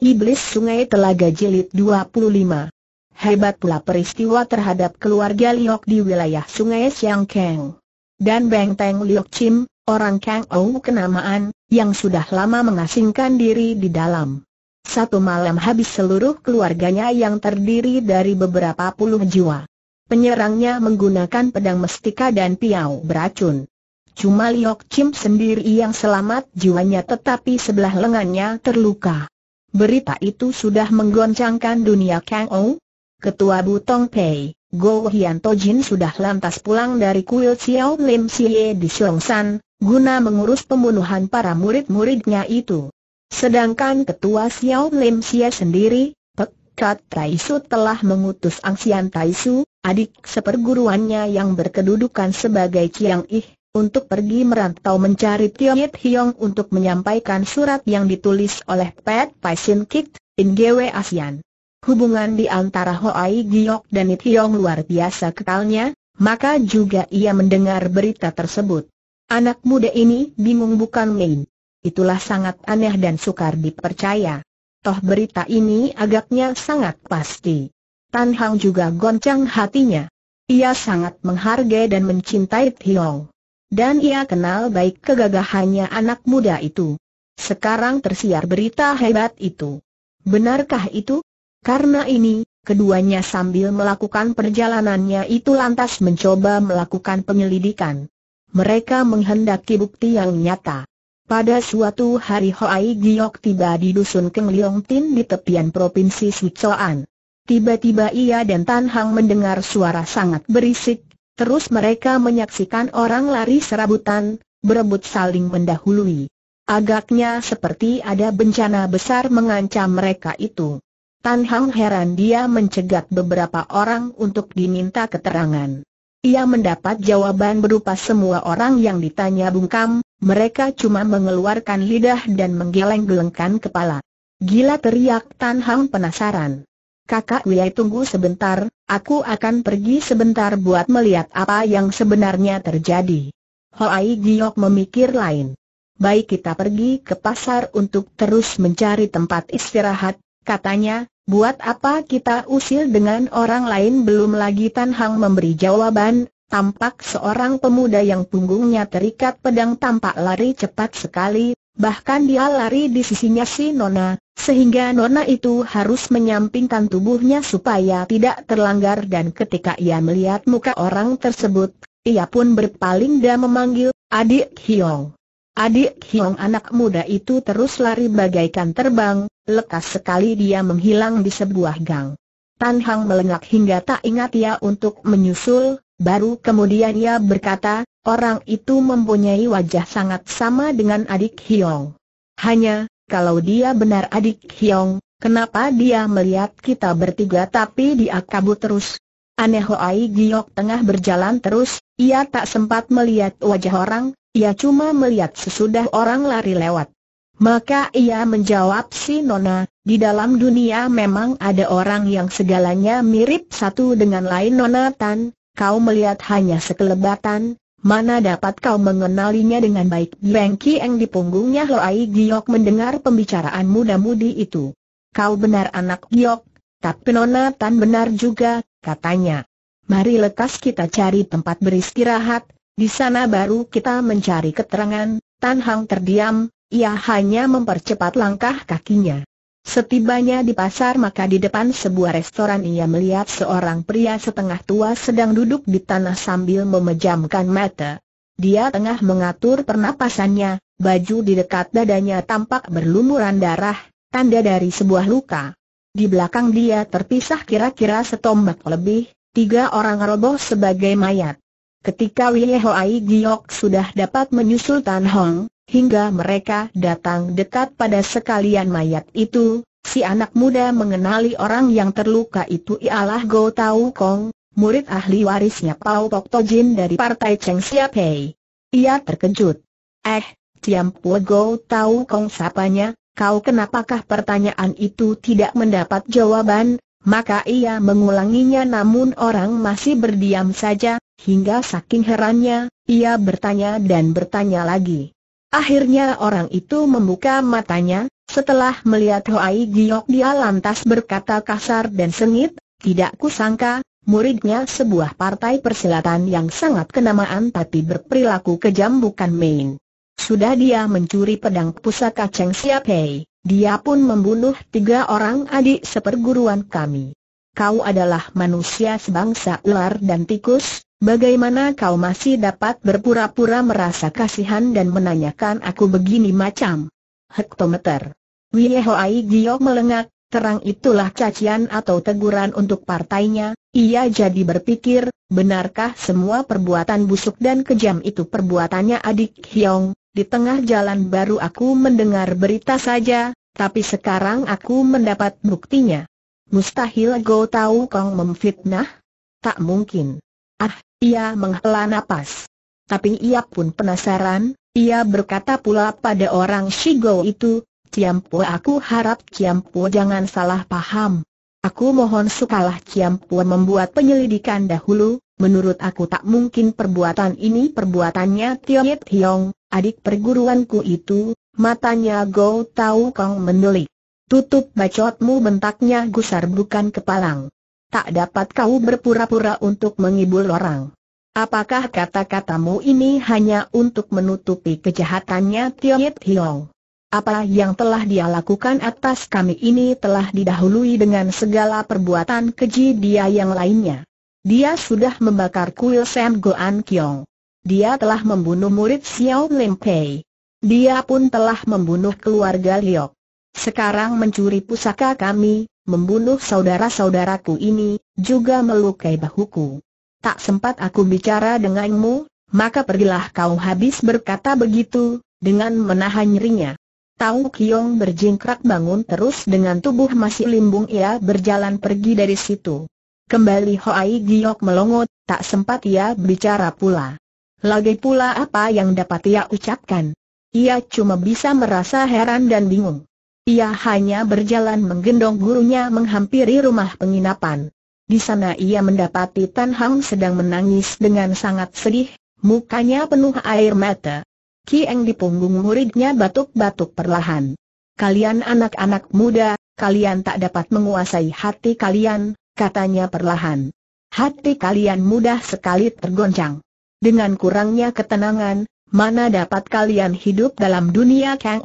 Iblis Sungai Telaga Jilid 25 Hebat pula peristiwa terhadap keluarga Liok di wilayah Sungai Siang Kang Dan Benteng Liok Chim, orang Kang Ou kenamaan, yang sudah lama mengasingkan diri di dalam Satu malam habis seluruh keluarganya yang terdiri dari beberapa puluh jiwa Penyerangnya menggunakan pedang mestika dan piau beracun Cuma Liok Chim sendiri yang selamat jiwanya tetapi sebelah lengannya terluka Berita itu sudah menggoncangkan dunia Kang Ou. Ketua Butong Pei, Go Hian Tojin sudah lantas pulang dari kuil Xiao Lim Xie di San, guna mengurus pembunuhan para murid-muridnya itu. Sedangkan Ketua Xiao Lim Xie sendiri, Pek Kat Taisu telah mengutus Tai Su, adik seperguruannya yang berkedudukan sebagai Chiang Ih, untuk pergi merantau mencari Yit Hiong untuk menyampaikan surat yang ditulis oleh Pat Sin Kik, In Gwe Asian. Hubungan di antara Hoai Giok dan Yit Hiong luar biasa kekalnya, maka juga ia mendengar berita tersebut. Anak muda ini bingung bukan main. Itulah sangat aneh dan sukar dipercaya. Toh berita ini agaknya sangat pasti. Tan Hang juga goncang hatinya. Ia sangat menghargai dan mencintai Tiong dan ia kenal baik kegagahannya anak muda itu. Sekarang tersiar berita hebat itu. Benarkah itu? Karena ini, keduanya sambil melakukan perjalanannya itu lantas mencoba melakukan penyelidikan. Mereka menghendaki bukti yang nyata. Pada suatu hari Hoai Giok tiba di dusun Keng Liong Tin di tepian provinsi Sichuan. Tiba-tiba ia dan Tan Hang mendengar suara sangat berisik Terus mereka menyaksikan orang lari serabutan, berebut saling mendahului. Agaknya seperti ada bencana besar mengancam mereka itu. Tan Hang heran dia mencegat beberapa orang untuk diminta keterangan. Ia mendapat jawaban berupa semua orang yang ditanya bungkam, mereka cuma mengeluarkan lidah dan menggeleng-gelengkan kepala. Gila teriak Tan Hang penasaran. Kakak Wei tunggu sebentar, Aku akan pergi sebentar buat melihat apa yang sebenarnya terjadi. Hoai Giok memikir lain. Baik kita pergi ke pasar untuk terus mencari tempat istirahat, katanya, buat apa kita usil dengan orang lain belum lagi Tan Hang memberi jawaban, tampak seorang pemuda yang punggungnya terikat pedang tampak lari cepat sekali, bahkan dia lari di sisinya si Nona, sehingga Nona itu harus menyampingkan tubuhnya supaya tidak terlanggar dan ketika ia melihat muka orang tersebut, ia pun berpaling dan memanggil, adik Hiong. Adik Hiong anak muda itu terus lari bagaikan terbang, lekas sekali dia menghilang di sebuah gang. Tan Hang melengak hingga tak ingat ia untuk menyusul, Baru kemudian ia berkata, orang itu mempunyai wajah sangat sama dengan adik Hiong. Hanya, kalau dia benar adik Hiong, kenapa dia melihat kita bertiga tapi dia kabur terus? Aneh Hoai Giok tengah berjalan terus, ia tak sempat melihat wajah orang, ia cuma melihat sesudah orang lari lewat. Maka ia menjawab si Nona, di dalam dunia memang ada orang yang segalanya mirip satu dengan lain Nona Tan, kau melihat hanya sekelebatan, mana dapat kau mengenalinya dengan baik Beng Kieng di punggungnya Loai Giok mendengar pembicaraan muda-mudi itu. Kau benar anak Giok, tapi Nona Tan benar juga, katanya. Mari lekas kita cari tempat beristirahat, di sana baru kita mencari keterangan, Tan Hang terdiam, ia hanya mempercepat langkah kakinya. Setibanya di pasar maka di depan sebuah restoran ia melihat seorang pria setengah tua sedang duduk di tanah sambil memejamkan mata. Dia tengah mengatur pernapasannya, baju di dekat dadanya tampak berlumuran darah, tanda dari sebuah luka. Di belakang dia terpisah kira-kira setombak lebih, tiga orang roboh sebagai mayat. Ketika Wiehoai Giok sudah dapat menyusul Tan Hong, hingga mereka datang dekat pada sekalian mayat itu, si anak muda mengenali orang yang terluka itu ialah Go Tau Kong, murid ahli warisnya Pau Pok Jin dari partai Cheng Siap Hei. Ia terkejut. Eh, Tiam Pua Go Tau Kong sapanya, kau kenapakah pertanyaan itu tidak mendapat jawaban? Maka ia mengulanginya namun orang masih berdiam saja, hingga saking herannya, ia bertanya dan bertanya lagi. Akhirnya orang itu membuka matanya, setelah melihat Hoai Giok dia lantas berkata kasar dan sengit, tidak kusangka, muridnya sebuah partai persilatan yang sangat kenamaan tapi berperilaku kejam bukan main. Sudah dia mencuri pedang pusaka Cheng Siap dia pun membunuh tiga orang adik seperguruan kami. Kau adalah manusia sebangsa ular dan tikus, Bagaimana kau masih dapat berpura-pura merasa kasihan dan menanyakan aku begini macam? Hektometer. Wiehoai Gio melengak, terang itulah cacian atau teguran untuk partainya, ia jadi berpikir, benarkah semua perbuatan busuk dan kejam itu perbuatannya adik Hyong, di tengah jalan baru aku mendengar berita saja, tapi sekarang aku mendapat buktinya. Mustahil Go tahu Kong memfitnah? Tak mungkin. Ah, ia menghela nafas, Tapi ia pun penasaran, ia berkata pula pada orang Shigo itu, Ciampu aku harap Ciampu jangan salah paham. Aku mohon sukalah Ciampu membuat penyelidikan dahulu, menurut aku tak mungkin perbuatan ini perbuatannya Tio Yit Hiong, adik perguruanku itu, matanya Go Tau Kong mendelik. Tutup bacotmu bentaknya gusar bukan kepalang tak dapat kau berpura-pura untuk mengibul orang. Apakah kata-katamu ini hanya untuk menutupi kejahatannya Yit Hiong? Apa yang telah dia lakukan atas kami ini telah didahului dengan segala perbuatan keji dia yang lainnya. Dia sudah membakar kuil Sam Goan Kiong. Dia telah membunuh murid Xiao Lim Pei. Dia pun telah membunuh keluarga Liok. Sekarang mencuri pusaka kami, membunuh saudara-saudaraku ini, juga melukai bahuku. Tak sempat aku bicara denganmu, maka pergilah kau habis berkata begitu, dengan menahan nyerinya. Tahu Kiong berjingkrak bangun terus dengan tubuh masih limbung ia berjalan pergi dari situ. Kembali Hoai Giok melongot, tak sempat ia bicara pula. Lagi pula apa yang dapat ia ucapkan? Ia cuma bisa merasa heran dan bingung. Ia hanya berjalan menggendong gurunya menghampiri rumah penginapan. Di sana ia mendapati Tan Hang sedang menangis dengan sangat sedih, mukanya penuh air mata. Kieng di punggung muridnya batuk-batuk perlahan. Kalian anak-anak muda, kalian tak dapat menguasai hati kalian, katanya perlahan. Hati kalian mudah sekali tergoncang. Dengan kurangnya ketenangan, mana dapat kalian hidup dalam dunia Kang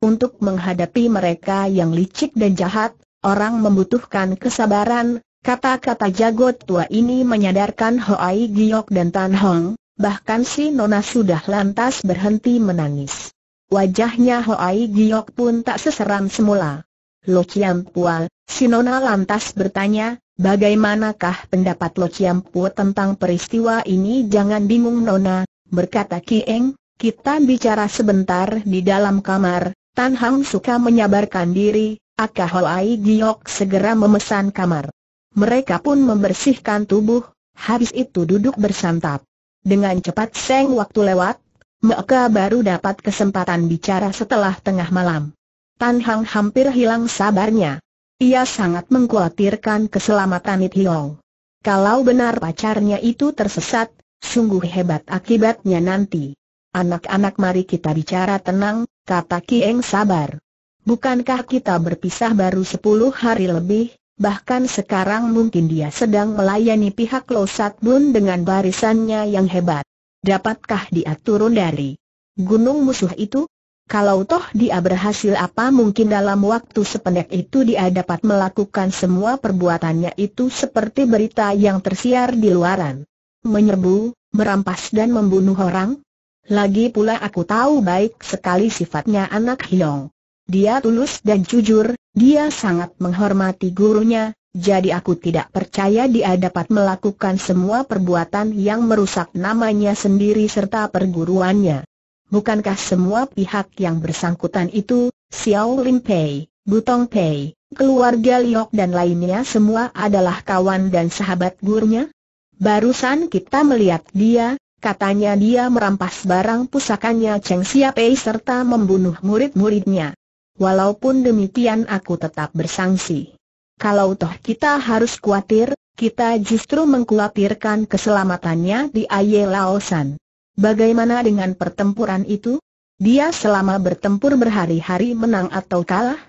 untuk menghadapi mereka yang licik dan jahat, orang membutuhkan kesabaran, kata-kata jago tua ini menyadarkan Hoai Giok dan Tan Hong, bahkan si Nona sudah lantas berhenti menangis. Wajahnya Hoai Giok pun tak seseram semula. Lo Chiam Pua, si Nona lantas bertanya, bagaimanakah pendapat Lo Chiam Pua tentang peristiwa ini? Jangan bingung Nona, berkata Ki Eng, kita bicara sebentar di dalam kamar, Tan Hang suka menyabarkan diri, Aka Ai Giok segera memesan kamar. Mereka pun membersihkan tubuh, habis itu duduk bersantap. Dengan cepat seng waktu lewat, mereka baru dapat kesempatan bicara setelah tengah malam. Tan Hang hampir hilang sabarnya. Ia sangat mengkhawatirkan keselamatan It Hiong. Kalau benar pacarnya itu tersesat, sungguh hebat akibatnya nanti. Anak-anak mari kita bicara tenang, Kata Kieng sabar. Bukankah kita berpisah baru sepuluh hari lebih, bahkan sekarang mungkin dia sedang melayani pihak Losat Bun dengan barisannya yang hebat. Dapatkah dia turun dari gunung musuh itu? Kalau toh dia berhasil apa mungkin dalam waktu sependek itu dia dapat melakukan semua perbuatannya itu seperti berita yang tersiar di luaran. Menyerbu, merampas dan membunuh orang? Lagi pula aku tahu baik sekali sifatnya anak Hiong. Dia tulus dan jujur, dia sangat menghormati gurunya, jadi aku tidak percaya dia dapat melakukan semua perbuatan yang merusak namanya sendiri serta perguruannya. Bukankah semua pihak yang bersangkutan itu, Xiao Lim Pei, Butong Pei, keluarga Liok dan lainnya semua adalah kawan dan sahabat gurunya? Barusan kita melihat dia, Katanya dia merampas barang pusakanya Cheng Siapei serta membunuh murid-muridnya. Walaupun demikian aku tetap bersangsi. Kalau toh kita harus khawatir, kita justru mengkhawatirkan keselamatannya di Aye Laosan. Bagaimana dengan pertempuran itu? Dia selama bertempur berhari-hari menang atau kalah?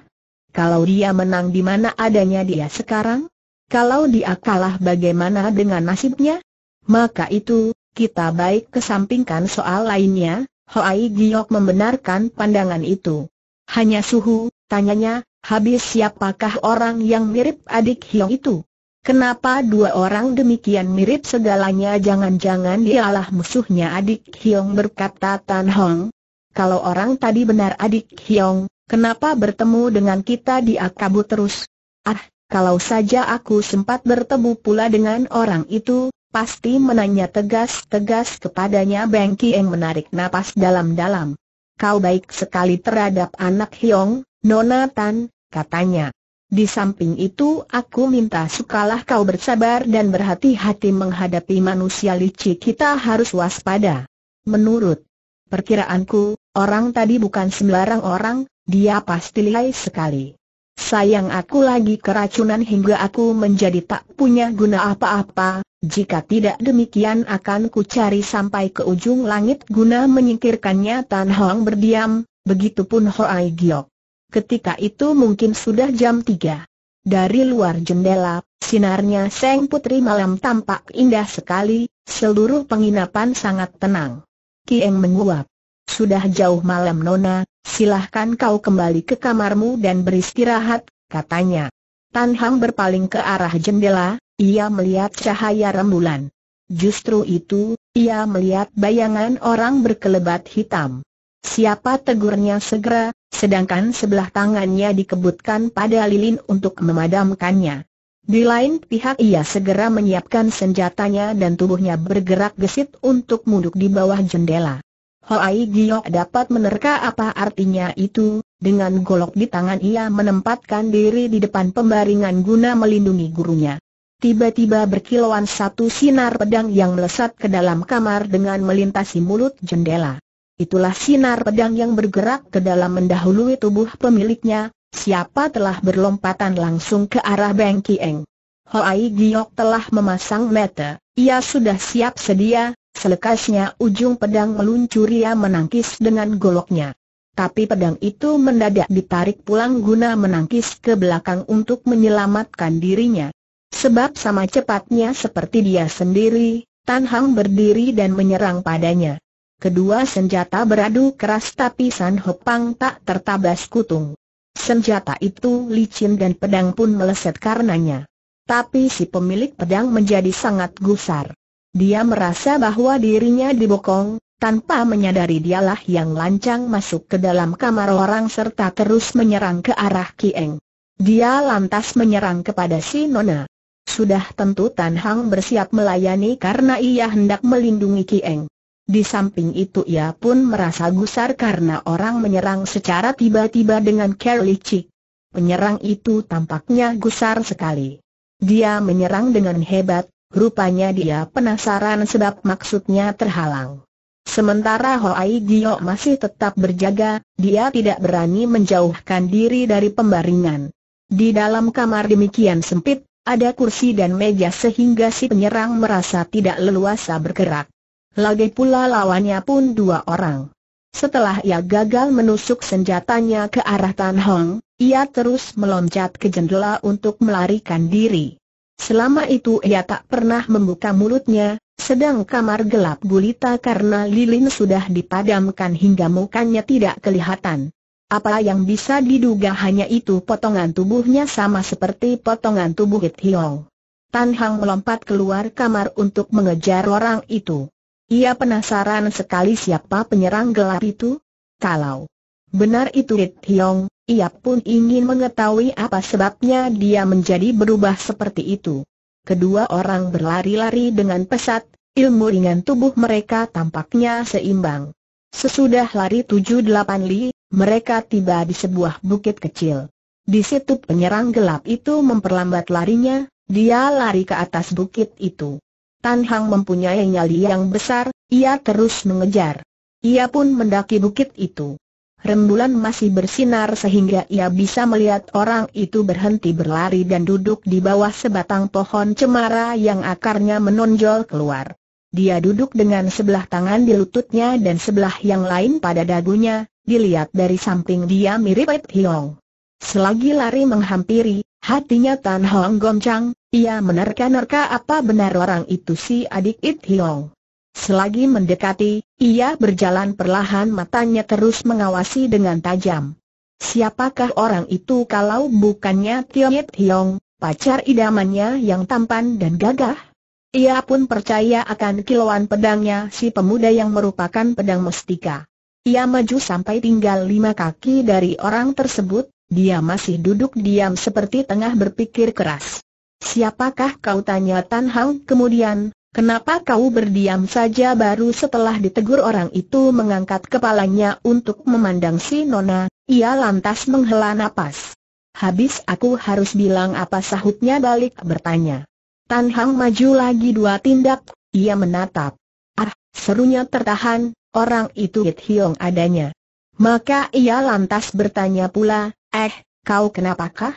Kalau dia menang di mana adanya dia sekarang? Kalau dia kalah bagaimana dengan nasibnya? Maka itu, kita baik kesampingkan soal lainnya, Hoai Giok membenarkan pandangan itu. Hanya suhu, tanyanya, habis siapakah orang yang mirip adik Hiong itu? Kenapa dua orang demikian mirip segalanya jangan-jangan dialah musuhnya adik Hiong berkata Tan Hong. Kalau orang tadi benar adik Hiong, kenapa bertemu dengan kita di Akabu terus? Ah, kalau saja aku sempat bertemu pula dengan orang itu, Pasti menanya tegas-tegas kepadanya Beng Kieng menarik napas dalam-dalam. Kau baik sekali terhadap anak Hiong, Nona Tan, katanya. Di samping itu aku minta sukalah kau bersabar dan berhati-hati menghadapi manusia licik kita harus waspada. Menurut perkiraanku, orang tadi bukan sembarang orang, dia pasti lihai sekali. Sayang aku lagi keracunan hingga aku menjadi tak punya guna apa-apa, jika tidak demikian akan ku cari sampai ke ujung langit guna menyingkirkannya Tan Hong berdiam, begitupun Hoai Giok. Ketika itu mungkin sudah jam 3. Dari luar jendela, sinarnya Seng Putri malam tampak indah sekali, seluruh penginapan sangat tenang. Kieng menguap. Sudah jauh malam Nona, silahkan kau kembali ke kamarmu dan beristirahat, katanya. Tan Hong berpaling ke arah jendela, ia melihat cahaya rembulan. Justru itu, ia melihat bayangan orang berkelebat hitam. Siapa tegurnya segera, sedangkan sebelah tangannya dikebutkan pada lilin untuk memadamkannya. Di lain pihak ia segera menyiapkan senjatanya dan tubuhnya bergerak gesit untuk munduk di bawah jendela. Hoai Gio dapat menerka apa artinya itu, dengan golok di tangan ia menempatkan diri di depan pembaringan guna melindungi gurunya. Tiba-tiba berkilauan satu sinar pedang yang melesat ke dalam kamar dengan melintasi mulut jendela. Itulah sinar pedang yang bergerak ke dalam mendahului tubuh pemiliknya, siapa telah berlompatan langsung ke arah Beng Kieng. Hoai Giok telah memasang mata, ia sudah siap sedia, selekasnya ujung pedang meluncur ia menangkis dengan goloknya. Tapi pedang itu mendadak ditarik pulang guna menangkis ke belakang untuk menyelamatkan dirinya. Sebab sama cepatnya seperti dia sendiri, Tan Hang berdiri dan menyerang padanya. Kedua senjata beradu keras tapi San Pang tak tertabas kutung. Senjata itu licin dan pedang pun meleset karenanya. Tapi si pemilik pedang menjadi sangat gusar. Dia merasa bahwa dirinya dibokong, tanpa menyadari dialah yang lancang masuk ke dalam kamar orang serta terus menyerang ke arah Kieng. Dia lantas menyerang kepada si Nona. Sudah tentu Tan Hang bersiap melayani karena ia hendak melindungi Kieng. Di samping itu ia pun merasa gusar karena orang menyerang secara tiba-tiba dengan Kerlicik. Penyerang itu tampaknya gusar sekali. Dia menyerang dengan hebat, rupanya dia penasaran sebab maksudnya terhalang. Sementara Ho Ai Gio masih tetap berjaga, dia tidak berani menjauhkan diri dari pembaringan. Di dalam kamar demikian sempit, ada kursi dan meja sehingga si penyerang merasa tidak leluasa bergerak. Lagi pula lawannya pun dua orang. Setelah ia gagal menusuk senjatanya ke arah Tan Hong, ia terus meloncat ke jendela untuk melarikan diri. Selama itu ia tak pernah membuka mulutnya, sedang kamar gelap gulita karena lilin sudah dipadamkan hingga mukanya tidak kelihatan. Apa yang bisa diduga hanya itu potongan tubuhnya sama seperti potongan tubuh It Hiong. Tan Hang melompat keluar kamar untuk mengejar orang itu. Ia penasaran sekali siapa penyerang gelap itu. Kalau benar itu It Hiong, ia pun ingin mengetahui apa sebabnya dia menjadi berubah seperti itu. Kedua orang berlari-lari dengan pesat, ilmu ringan tubuh mereka tampaknya seimbang. Sesudah lari 7-8 li, mereka tiba di sebuah bukit kecil. Di situ penyerang gelap itu memperlambat larinya, dia lari ke atas bukit itu. Tan Hang mempunyai nyali yang besar, ia terus mengejar. Ia pun mendaki bukit itu. Rembulan masih bersinar sehingga ia bisa melihat orang itu berhenti berlari dan duduk di bawah sebatang pohon cemara yang akarnya menonjol keluar. Dia duduk dengan sebelah tangan di lututnya dan sebelah yang lain pada dagunya, dilihat dari samping dia mirip Ed Hiong. Selagi lari menghampiri, hatinya Tan Hong goncang, ia menerka-nerka apa benar orang itu si adik Ed Hiong. Selagi mendekati, ia berjalan perlahan matanya terus mengawasi dengan tajam. Siapakah orang itu kalau bukannya Tiong Ed Hiong, pacar idamannya yang tampan dan gagah? Ia pun percaya akan kilauan pedangnya si pemuda yang merupakan pedang mustika. Ia maju sampai tinggal lima kaki dari orang tersebut, dia masih duduk diam seperti tengah berpikir keras. Siapakah kau tanya Tan Hang kemudian, kenapa kau berdiam saja baru setelah ditegur orang itu mengangkat kepalanya untuk memandang si Nona, ia lantas menghela napas. Habis aku harus bilang apa sahutnya balik bertanya. Tan Hang maju lagi dua tindak, ia menatap. Ah, serunya tertahan, orang itu It Hiong adanya. Maka ia lantas bertanya pula, eh, kau kenapakah?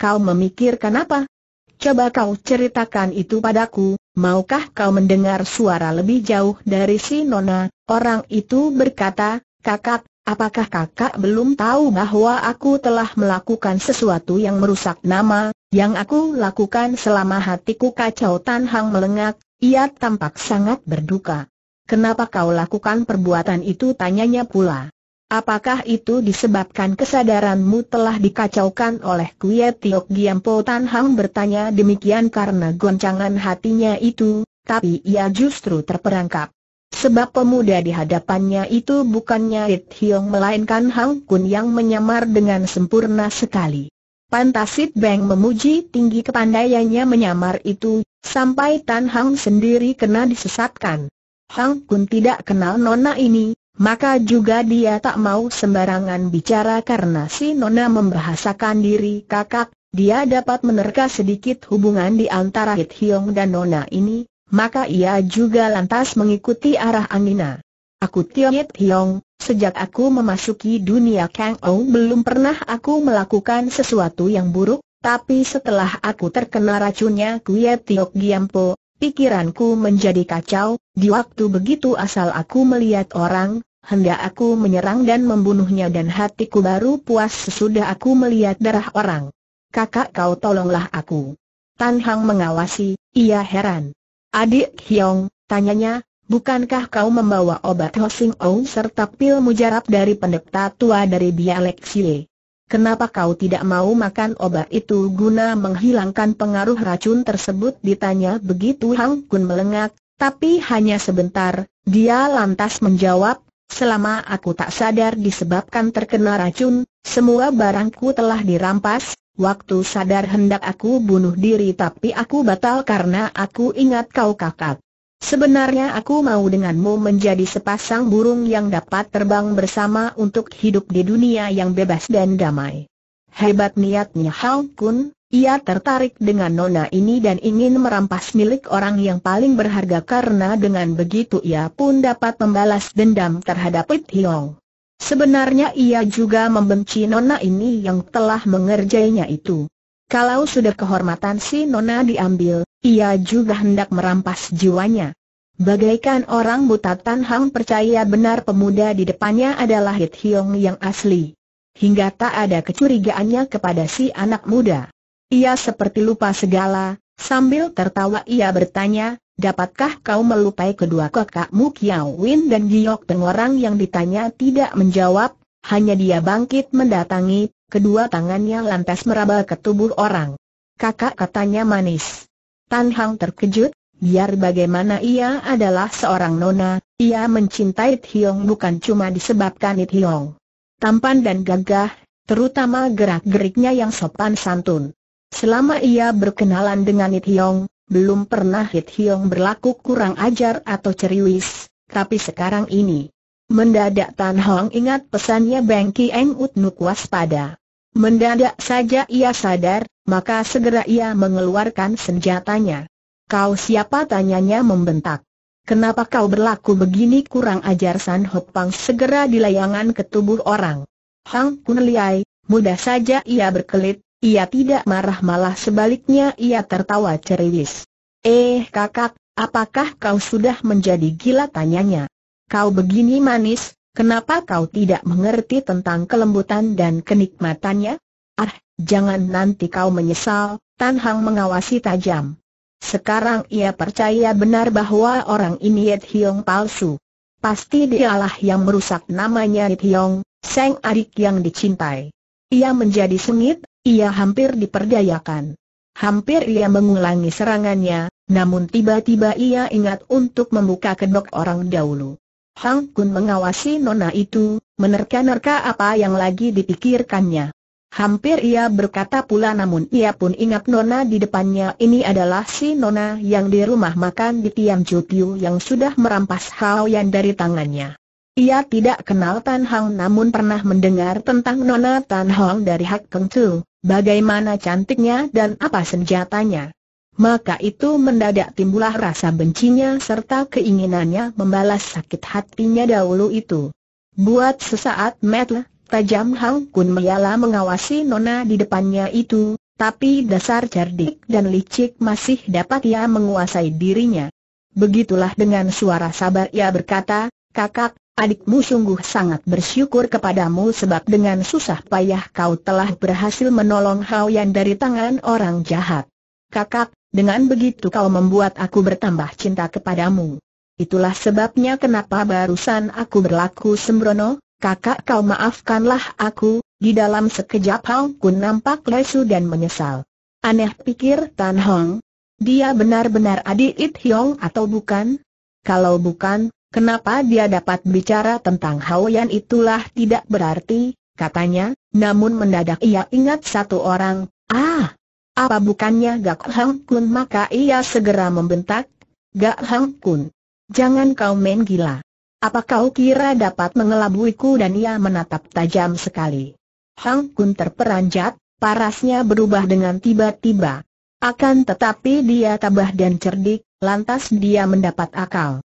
Kau memikirkan apa? Coba kau ceritakan itu padaku, maukah kau mendengar suara lebih jauh dari si Nona? Orang itu berkata, kakak, apakah kakak belum tahu bahwa aku telah melakukan sesuatu yang merusak nama, yang aku lakukan selama hatiku kacau Tan Hang melengak, ia tampak sangat berduka. Kenapa kau lakukan perbuatan itu tanyanya pula. Apakah itu disebabkan kesadaranmu telah dikacaukan oleh Kuya Tiok Giampo Tan Hang bertanya demikian karena goncangan hatinya itu, tapi ia justru terperangkap. Sebab pemuda di hadapannya itu bukannya It Hiong melainkan Hang Kun yang menyamar dengan sempurna sekali. Pantasit Beng memuji tinggi kepandaiannya menyamar itu, sampai Tan Hang sendiri kena disesatkan. Hang Kun tidak kenal Nona ini, maka juga dia tak mau sembarangan bicara karena si Nona membahasakan diri kakak, dia dapat menerka sedikit hubungan di antara Hit Hiong dan Nona ini, maka ia juga lantas mengikuti arah Angina. Aku Tioye Hiong. sejak aku memasuki dunia Kang Ou belum pernah aku melakukan sesuatu yang buruk, tapi setelah aku terkena racunnya Kuye Tiok Giampo, pikiranku menjadi kacau, di waktu begitu asal aku melihat orang, hendak aku menyerang dan membunuhnya dan hatiku baru puas sesudah aku melihat darah orang. Kakak kau tolonglah aku. Tan Hang mengawasi, ia heran. Adik Hiong, tanyanya, Bukankah kau membawa obat Hosing Ou serta pil mujarab dari pendeta tua dari Bialek sile? Kenapa kau tidak mau makan obat itu guna menghilangkan pengaruh racun tersebut? Ditanya begitu Hang Kun melengak, tapi hanya sebentar, dia lantas menjawab, selama aku tak sadar disebabkan terkena racun, semua barangku telah dirampas, waktu sadar hendak aku bunuh diri tapi aku batal karena aku ingat kau kakak. Sebenarnya aku mau denganmu menjadi sepasang burung yang dapat terbang bersama untuk hidup di dunia yang bebas dan damai. Hebat niatnya Hao Kun, ia tertarik dengan nona ini dan ingin merampas milik orang yang paling berharga karena dengan begitu ia pun dapat membalas dendam terhadap It Hiong. Sebenarnya ia juga membenci nona ini yang telah mengerjainya itu. Kalau sudah kehormatan si Nona diambil, ia juga hendak merampas jiwanya. Bagaikan orang buta Tan Hang percaya benar pemuda di depannya adalah Hit Hiong yang asli. Hingga tak ada kecurigaannya kepada si anak muda. Ia seperti lupa segala, sambil tertawa ia bertanya, Dapatkah kau melupai kedua kakakmu Kiao Win dan Giok Teng orang yang ditanya tidak menjawab, hanya dia bangkit mendatangi kedua tangannya lantas meraba ke tubuh orang. Kakak katanya manis. Tan Hang terkejut, biar bagaimana ia adalah seorang nona, ia mencintai Tiong bukan cuma disebabkan Tiong. Tampan dan gagah, terutama gerak-geriknya yang sopan santun. Selama ia berkenalan dengan Tiong, belum pernah Tiong berlaku kurang ajar atau ceriwis, tapi sekarang ini. Mendadak Tan Hong ingat pesannya Beng Ki Eng Utnuk waspada. Mendadak saja ia sadar, maka segera ia mengeluarkan senjatanya. Kau siapa tanyanya membentak. Kenapa kau berlaku begini kurang ajar San Pang segera dilayangan ke tubuh orang. Hang Kun Liai, mudah saja ia berkelit, ia tidak marah malah sebaliknya ia tertawa ceriwis. Eh kakak, apakah kau sudah menjadi gila tanyanya? Kau begini manis, Kenapa kau tidak mengerti tentang kelembutan dan kenikmatannya? Ah, jangan nanti kau menyesal, Tan Hang mengawasi tajam. Sekarang ia percaya benar bahwa orang ini Yit Hiong palsu. Pasti dialah yang merusak namanya Yit Hiong, sang adik yang dicintai. Ia menjadi sengit, ia hampir diperdayakan. Hampir ia mengulangi serangannya, namun tiba-tiba ia ingat untuk membuka kedok orang dahulu. Hang Kun mengawasi nona itu, menerka-nerka apa yang lagi dipikirkannya. Hampir ia berkata pula namun ia pun ingat nona di depannya ini adalah si nona yang di rumah makan di Tiam Jutiu yang sudah merampas Hao Yan dari tangannya. Ia tidak kenal Tan Hang namun pernah mendengar tentang nona Tan Hang dari Hak Keng Tu, bagaimana cantiknya dan apa senjatanya maka itu mendadak timbullah rasa bencinya serta keinginannya membalas sakit hatinya dahulu itu. Buat sesaat metle, tajam Hang Kun Miala mengawasi nona di depannya itu, tapi dasar cerdik dan licik masih dapat ia menguasai dirinya. Begitulah dengan suara sabar ia berkata, kakak, adikmu sungguh sangat bersyukur kepadamu sebab dengan susah payah kau telah berhasil menolong Hao Yan dari tangan orang jahat. Kakak, dengan begitu kau membuat aku bertambah cinta kepadamu. Itulah sebabnya kenapa barusan aku berlaku sembrono, kakak kau maafkanlah aku, di dalam sekejap Hong Kun nampak lesu dan menyesal. Aneh pikir Tan Hong, dia benar-benar adik It Hyong atau bukan? Kalau bukan, kenapa dia dapat bicara tentang Yan itulah tidak berarti, katanya, namun mendadak ia ingat satu orang, ah, apa bukannya Gak Hang Kun maka ia segera membentak, Gak Hang Kun, jangan kau main gila. Apa kau kira dapat mengelabuiku dan ia menatap tajam sekali. Hang Kun terperanjat, parasnya berubah dengan tiba-tiba. Akan tetapi dia tabah dan cerdik, lantas dia mendapat akal.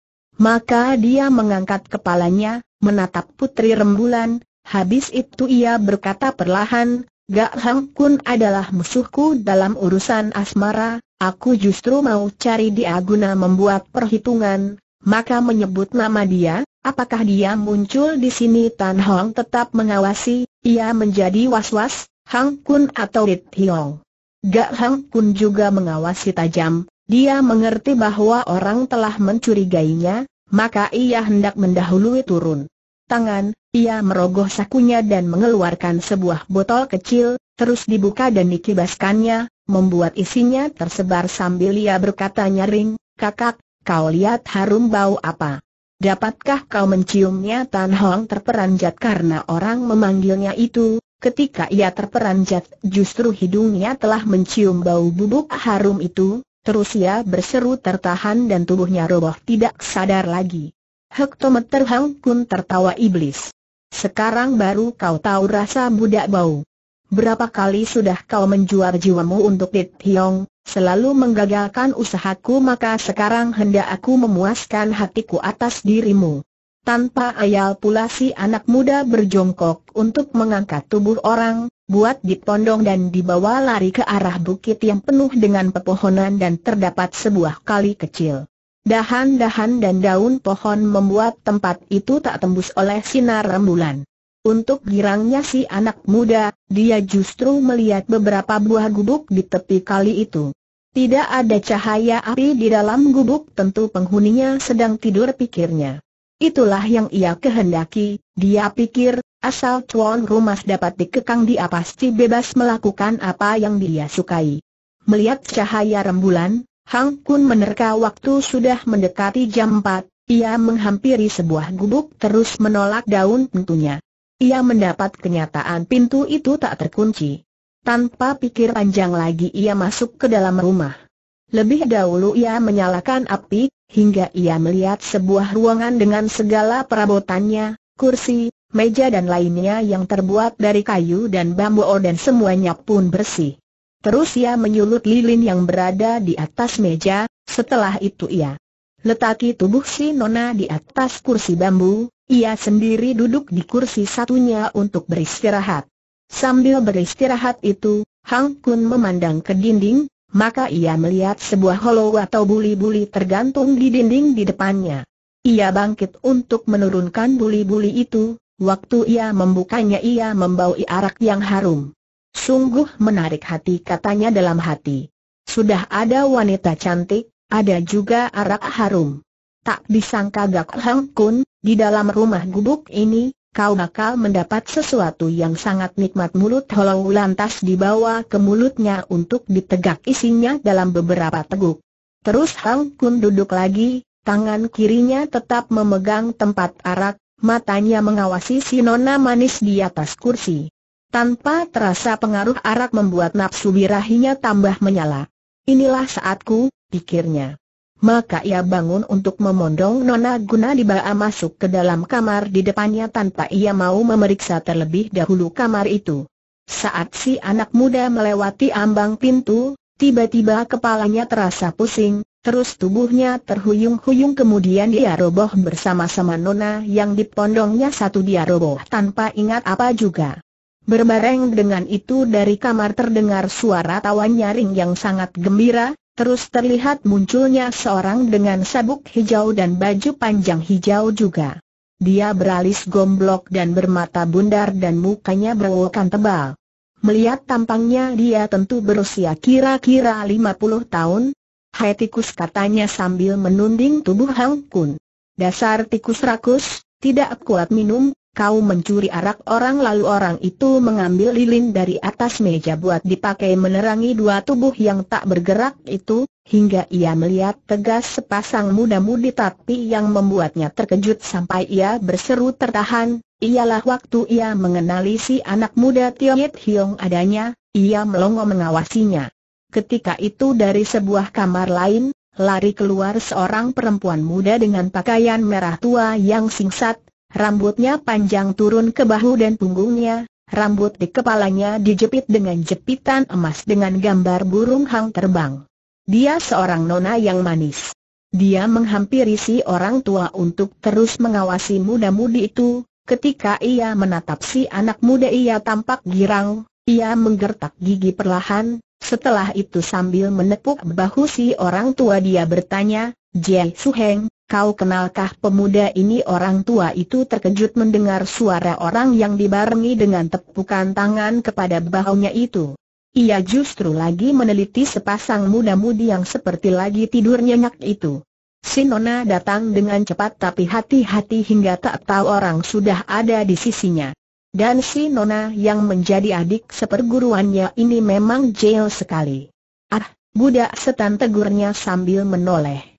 Maka dia mengangkat kepalanya, menatap putri rembulan, habis itu ia berkata perlahan, Gak Hang Kun adalah musuhku dalam urusan asmara, aku justru mau cari dia guna membuat perhitungan, maka menyebut nama dia, apakah dia muncul di sini Tan Hong tetap mengawasi, ia menjadi was-was, Hang Kun atau Rit Hiong. Gak Hang Kun juga mengawasi tajam, dia mengerti bahwa orang telah mencurigainya, maka ia hendak mendahului turun. Tangan, ia merogoh sakunya dan mengeluarkan sebuah botol kecil, terus dibuka dan dikibaskannya, membuat isinya tersebar sambil ia berkata nyaring, kakak, kau lihat harum bau apa? Dapatkah kau menciumnya Tan Hong terperanjat karena orang memanggilnya itu, ketika ia terperanjat justru hidungnya telah mencium bau bubuk harum itu, terus ia berseru tertahan dan tubuhnya roboh tidak sadar lagi. Hektometer Hang Kun tertawa iblis. Sekarang baru kau tahu rasa budak bau. Berapa kali sudah kau menjual jiwamu untuk Dit Hiong, selalu menggagalkan usahaku maka sekarang hendak aku memuaskan hatiku atas dirimu. Tanpa ayal pula si anak muda berjongkok untuk mengangkat tubuh orang, buat dipondong dan dibawa lari ke arah bukit yang penuh dengan pepohonan dan terdapat sebuah kali kecil. Dahan-dahan dan daun pohon membuat tempat itu tak tembus oleh sinar rembulan. Untuk girangnya si anak muda, dia justru melihat beberapa buah gubuk di tepi kali itu. Tidak ada cahaya api di dalam gubuk tentu penghuninya sedang tidur pikirnya. Itulah yang ia kehendaki, dia pikir, asal cuan rumah dapat dikekang dia pasti bebas melakukan apa yang dia sukai. Melihat cahaya rembulan, Hang Kun menerka waktu sudah mendekati jam 4, ia menghampiri sebuah gubuk terus menolak daun pintunya. Ia mendapat kenyataan pintu itu tak terkunci. Tanpa pikir panjang lagi ia masuk ke dalam rumah. Lebih dahulu ia menyalakan api, hingga ia melihat sebuah ruangan dengan segala perabotannya, kursi, meja dan lainnya yang terbuat dari kayu dan bambu dan semuanya pun bersih. Terus ia menyulut lilin yang berada di atas meja, setelah itu ia letaki tubuh si Nona di atas kursi bambu, ia sendiri duduk di kursi satunya untuk beristirahat. Sambil beristirahat itu, Hang Kun memandang ke dinding, maka ia melihat sebuah hollow atau buli-buli tergantung di dinding di depannya. Ia bangkit untuk menurunkan buli-buli itu, waktu ia membukanya ia membawa arak yang harum. Sungguh menarik hati katanya dalam hati. Sudah ada wanita cantik, ada juga arak harum. Tak disangka Gak Hang Kun, di dalam rumah gubuk ini, kau bakal mendapat sesuatu yang sangat nikmat mulut holong lantas dibawa ke mulutnya untuk ditegak isinya dalam beberapa teguk. Terus Hang Kun duduk lagi, tangan kirinya tetap memegang tempat arak, matanya mengawasi si nona manis di atas kursi. Tanpa terasa pengaruh arak membuat nafsu birahinya tambah menyala. Inilah saatku, pikirnya. Maka ia bangun untuk memondong Nona Guna dibawa masuk ke dalam kamar di depannya tanpa ia mau memeriksa terlebih dahulu kamar itu. Saat si anak muda melewati ambang pintu, tiba-tiba kepalanya terasa pusing, Terus tubuhnya terhuyung-huyung kemudian dia roboh bersama-sama Nona yang dipondongnya satu dia roboh tanpa ingat apa juga. Berbareng dengan itu dari kamar terdengar suara tawa nyaring yang sangat gembira, terus terlihat munculnya seorang dengan sabuk hijau dan baju panjang hijau juga. Dia beralis gomblok dan bermata bundar dan mukanya berwokan tebal. Melihat tampangnya dia tentu berusia kira-kira 50 tahun. Hai tikus katanya sambil menunding tubuh Hang Kun. Dasar tikus rakus, tidak kuat minum, kau mencuri arak orang lalu orang itu mengambil lilin dari atas meja buat dipakai menerangi dua tubuh yang tak bergerak itu, hingga ia melihat tegas sepasang muda-mudi tapi yang membuatnya terkejut sampai ia berseru tertahan, ialah waktu ia mengenali si anak muda Yit Hiong adanya, ia melongo mengawasinya. Ketika itu dari sebuah kamar lain, lari keluar seorang perempuan muda dengan pakaian merah tua yang singkat, Rambutnya panjang turun ke bahu dan punggungnya, rambut di kepalanya dijepit dengan jepitan emas dengan gambar burung hang terbang. Dia seorang nona yang manis. Dia menghampiri si orang tua untuk terus mengawasi muda-mudi itu, ketika ia menatap si anak muda ia tampak girang, ia menggertak gigi perlahan, setelah itu sambil menepuk bahu si orang tua dia bertanya, Jie Suheng, Kau kenalkah pemuda ini orang tua itu terkejut mendengar suara orang yang dibarengi dengan tepukan tangan kepada bahunya itu. Ia justru lagi meneliti sepasang muda-mudi yang seperti lagi tidur nyenyak itu. Sinona datang dengan cepat tapi hati-hati hingga tak tahu orang sudah ada di sisinya. Dan si Nona yang menjadi adik seperguruannya ini memang jail sekali. Ah, budak setan tegurnya sambil menoleh.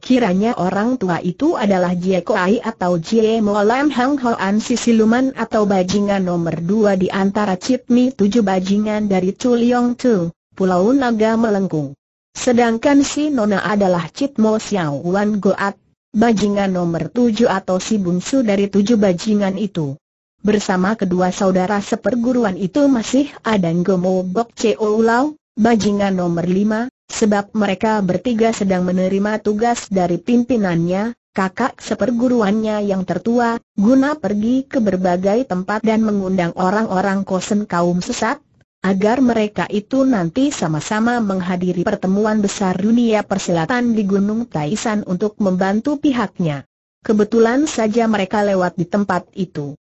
Kiranya orang tua itu adalah Jie Koai atau Jie Mo Hang Hoan si siluman atau bajingan nomor dua di antara Chipmi tujuh bajingan dari Chuliong Tu, Pulau Naga Melengkung. Sedangkan si Nona adalah Cip Mo Xiao Wan Goat, bajingan nomor tujuh atau si bungsu dari tujuh bajingan itu. Bersama kedua saudara seperguruan itu masih ada Gomo Bok Cheo Lau, bajingan nomor lima, sebab mereka bertiga sedang menerima tugas dari pimpinannya, kakak seperguruannya yang tertua, guna pergi ke berbagai tempat dan mengundang orang-orang kosen kaum sesat, agar mereka itu nanti sama-sama menghadiri pertemuan besar dunia persilatan di Gunung Taisan untuk membantu pihaknya. Kebetulan saja mereka lewat di tempat itu.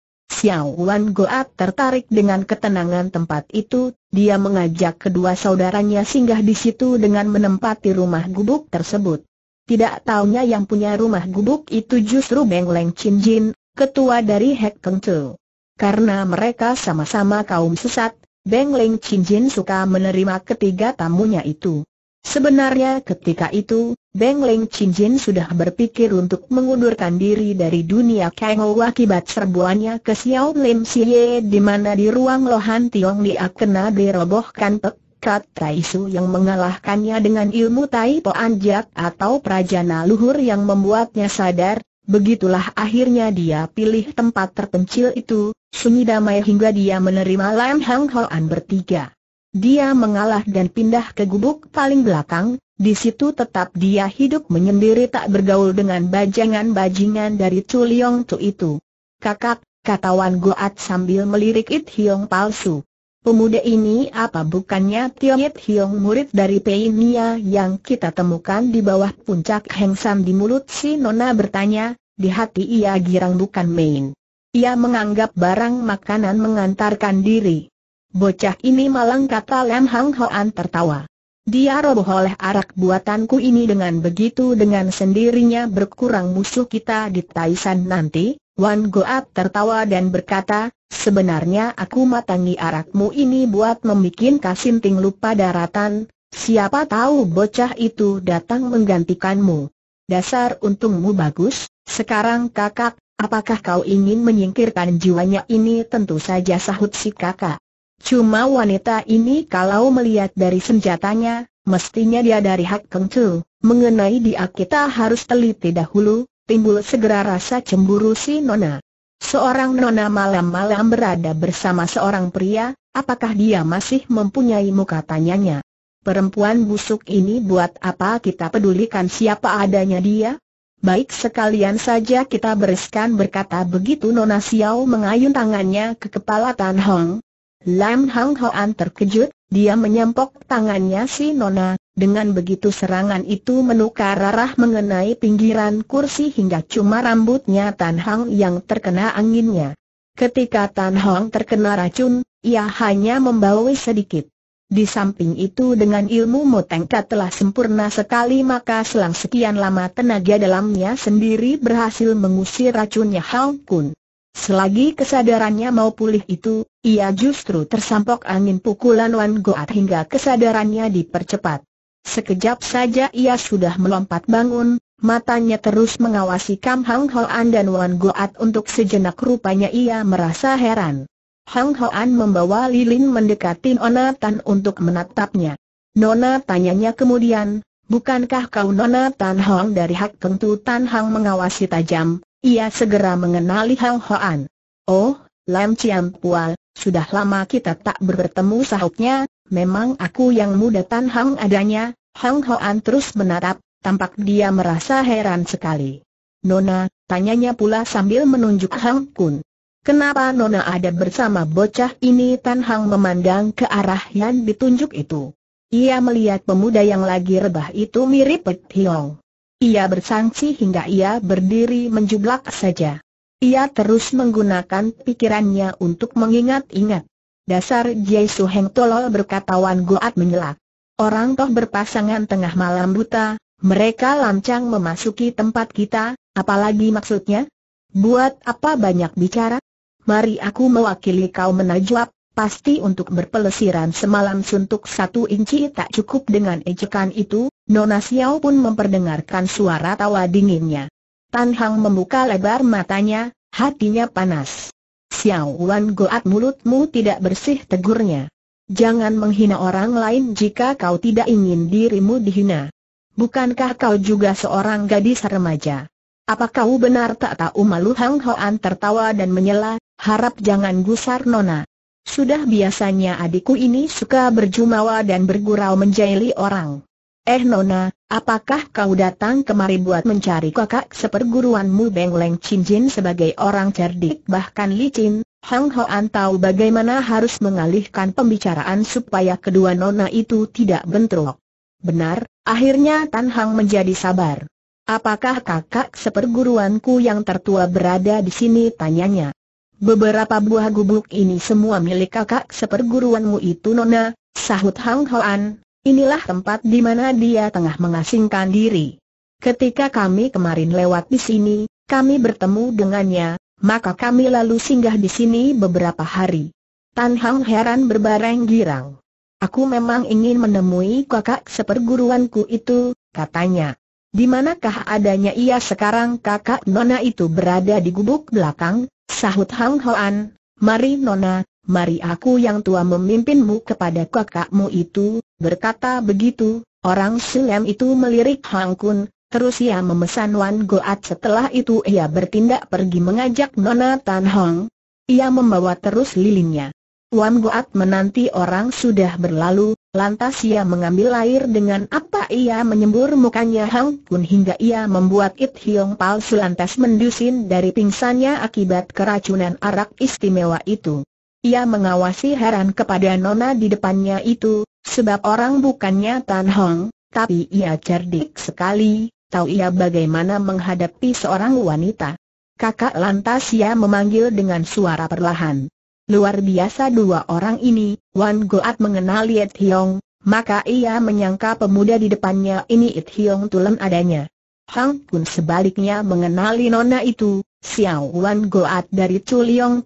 Xiao Wan Goat tertarik dengan ketenangan tempat itu, dia mengajak kedua saudaranya singgah di situ dengan menempati rumah gubuk tersebut. Tidak taunya yang punya rumah gubuk itu justru Beng Leng Chin Jin, ketua dari Hek Keng Tu. Karena mereka sama-sama kaum sesat, Beng Leng Chin Jin suka menerima ketiga tamunya itu. Sebenarnya ketika itu, Beng Leng Chin Jin sudah berpikir untuk mengundurkan diri dari dunia Kang Ho akibat serbuannya ke Xiao Lim Siye di mana di ruang lohan Tiong Liak kena dirobohkan pekat Taisu yang mengalahkannya dengan ilmu Tai Po Anjak atau Prajana Luhur yang membuatnya sadar, begitulah akhirnya dia pilih tempat terpencil itu, sunyi damai hingga dia menerima Lam Hang Hoan bertiga. Dia mengalah dan pindah ke gubuk paling belakang, di situ tetap dia hidup menyendiri tak bergaul dengan bajangan-bajingan dari Chuliong Tu itu. Kakak, Wan Goat sambil melirik It Hiong palsu. Pemuda ini apa bukannya Tio It Hiong murid dari Pei Peinia yang kita temukan di bawah puncak Heng Sam di mulut si Nona bertanya, di hati ia girang bukan main. Ia menganggap barang makanan mengantarkan diri. Bocah ini malang kata Lam Hang Hoan tertawa. Dia roboh oleh arak buatanku ini dengan begitu dengan sendirinya berkurang musuh kita di Taisan nanti, Wan Goat tertawa dan berkata, sebenarnya aku matangi arakmu ini buat membuat Kasinting lupa daratan, siapa tahu bocah itu datang menggantikanmu. Dasar untungmu bagus, sekarang kakak, apakah kau ingin menyingkirkan jiwanya ini tentu saja sahut si kakak. Cuma wanita ini kalau melihat dari senjatanya, mestinya dia dari Hak Keng Mengenai dia kita harus teliti dahulu, timbul segera rasa cemburu si Nona. Seorang Nona malam-malam berada bersama seorang pria, apakah dia masih mempunyai muka tanyanya? Perempuan busuk ini buat apa kita pedulikan siapa adanya dia? Baik sekalian saja kita bereskan berkata begitu Nona Xiao mengayun tangannya ke kepala Tan Hong, Lam Hang Hoan terkejut, dia menyempok tangannya si Nona, dengan begitu serangan itu menukar arah mengenai pinggiran kursi hingga cuma rambutnya Tan Hang yang terkena anginnya. Ketika Tan Hang terkena racun, ia hanya membawa sedikit. Di samping itu dengan ilmu Motengka telah sempurna sekali maka selang sekian lama tenaga dalamnya sendiri berhasil mengusir racunnya Hang Kun. Selagi kesadarannya mau pulih itu, ia justru tersampok angin pukulan Wan Goat hingga kesadarannya dipercepat. Sekejap saja ia sudah melompat bangun, matanya terus mengawasi Kam Hang Hoan dan Wan Goat untuk sejenak rupanya ia merasa heran. Hang Hoan membawa lilin mendekati Nona Tan untuk menatapnya. Nona tanyanya kemudian, bukankah kau Nona Tan Hong dari Hak Tentu Tan Hang mengawasi tajam? Ia segera mengenali Hang Hoan. Oh, Lam Chiang Pual, sudah lama kita tak bertemu sahutnya, memang aku yang muda Tan Hang adanya, Hang Hoan terus menatap, tampak dia merasa heran sekali. Nona, tanyanya pula sambil menunjuk Hang Kun. Kenapa Nona ada bersama bocah ini Tan Hang memandang ke arah yang ditunjuk itu. Ia melihat pemuda yang lagi rebah itu mirip Pet Hiong. Ia bersangsi hingga ia berdiri menjublak saja. Ia terus menggunakan pikirannya untuk mengingat-ingat. Dasar Jai Suheng tolol Wan Goat menyelak. Orang toh berpasangan tengah malam buta, mereka lancang memasuki tempat kita, apalagi maksudnya? Buat apa banyak bicara? Mari aku mewakili kau menajwab, pasti untuk berpelesiran semalam suntuk satu inci tak cukup dengan ejekan itu, Nona Xiao pun memperdengarkan suara tawa dinginnya. Tan Hang membuka lebar matanya, hatinya panas. Xiao Wan Goat mulutmu tidak bersih tegurnya. Jangan menghina orang lain jika kau tidak ingin dirimu dihina. Bukankah kau juga seorang gadis remaja? Apa kau benar tak tahu malu Hang Hoan tertawa dan menyela, harap jangan gusar nona. Sudah biasanya adikku ini suka berjumawa dan bergurau menjaili orang. Eh Nona, apakah kau datang kemari buat mencari kakak seperguruanmu Beng Leng Chin Jin sebagai orang cerdik bahkan licin? Hang Hoan tahu bagaimana harus mengalihkan pembicaraan supaya kedua Nona itu tidak bentrok. Benar, akhirnya Tan Hang menjadi sabar. Apakah kakak seperguruanku yang tertua berada di sini tanyanya? Beberapa buah gubuk ini semua milik kakak seperguruanmu itu Nona, sahut Hang Hoan, Inilah tempat di mana dia tengah mengasingkan diri. Ketika kami kemarin lewat di sini, kami bertemu dengannya, maka kami lalu singgah di sini beberapa hari. Tan Hang heran berbareng girang. Aku memang ingin menemui kakak seperguruanku itu, katanya. Di manakah adanya ia sekarang kakak Nona itu berada di gubuk belakang, sahut Hang Hoan. Mari Nona, mari aku yang tua memimpinmu kepada kakakmu itu, berkata begitu, orang silam itu melirik Hang Kun, terus ia memesan Wan Goat setelah itu ia bertindak pergi mengajak Nona Tan Hong. Ia membawa terus lilinnya. Wan Goat menanti orang sudah berlalu, lantas ia mengambil air dengan apa ia menyembur mukanya Hang Kun hingga ia membuat It Hiong palsu lantas mendusin dari pingsannya akibat keracunan arak istimewa itu. Ia mengawasi heran kepada Nona di depannya itu, sebab orang bukannya Tan Hong, tapi ia cerdik sekali, tahu ia bagaimana menghadapi seorang wanita. Kakak lantas ia memanggil dengan suara perlahan. Luar biasa dua orang ini, Wan Goat mengenal Liet Hiong, maka ia menyangka pemuda di depannya ini It Hiong Tulen adanya. Hang pun sebaliknya mengenali nona itu, Xiao Wan Goat dari Chu Liong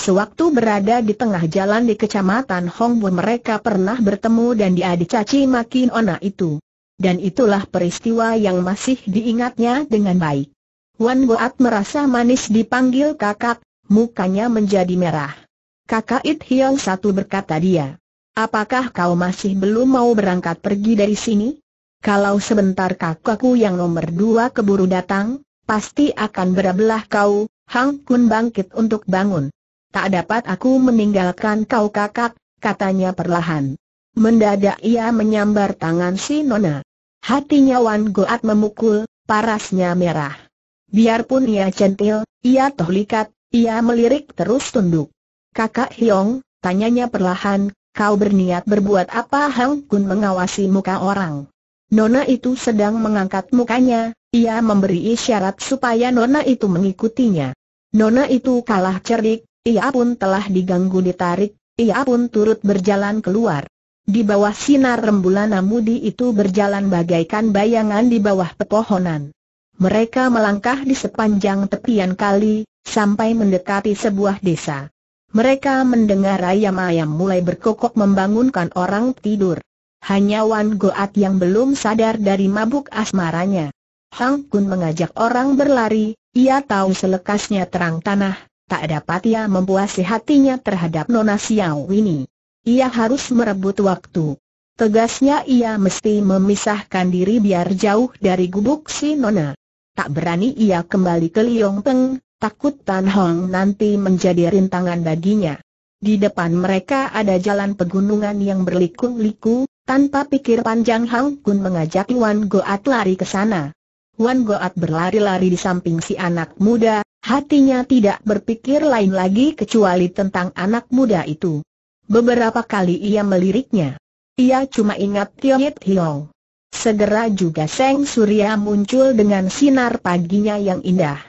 Sewaktu berada di tengah jalan di kecamatan Hongbu mereka pernah bertemu dan dia dicaci makin Ona itu. Dan itulah peristiwa yang masih diingatnya dengan baik. Wan Boat merasa manis dipanggil kakak, mukanya menjadi merah. Kakak It Hiong satu berkata dia. Apakah kau masih belum mau berangkat pergi dari sini? Kalau sebentar kakakku yang nomor dua keburu datang, pasti akan berbelah kau, Hang Kun bangkit untuk bangun. Tak dapat aku meninggalkan kau kakak, katanya perlahan. Mendadak ia menyambar tangan si Nona. Hatinya Wan Goat memukul, parasnya merah. Biarpun ia centil, ia toh likat, ia melirik terus tunduk. Kakak Hiong, tanyanya perlahan, kau berniat berbuat apa Hang Kun mengawasi muka orang. Nona itu sedang mengangkat mukanya, ia memberi isyarat supaya Nona itu mengikutinya. Nona itu kalah cerdik, ia pun telah diganggu ditarik, ia pun turut berjalan keluar. Di bawah sinar rembulan Namudi itu berjalan bagaikan bayangan di bawah pepohonan. Mereka melangkah di sepanjang tepian kali, sampai mendekati sebuah desa. Mereka mendengar ayam-ayam mulai berkokok membangunkan orang tidur. Hanya Wan Goat yang belum sadar dari mabuk asmaranya. Hang Kun mengajak orang berlari, ia tahu selekasnya terang tanah, tak dapat ia mempuasi hatinya terhadap Nona Xiao ini. Ia harus merebut waktu. Tegasnya ia mesti memisahkan diri biar jauh dari gubuk si Nona. Tak berani ia kembali ke Liong Peng, takut Tan Hong nanti menjadi rintangan baginya. Di depan mereka ada jalan pegunungan yang berliku-liku, tanpa pikir panjang Hang Kun mengajak Wan Goat lari ke sana. Wan Goat berlari-lari di samping si anak muda, Hatinya tidak berpikir lain lagi kecuali tentang anak muda itu. Beberapa kali ia meliriknya. Ia cuma ingat Yit Hiong. Segera juga Seng Surya muncul dengan sinar paginya yang indah.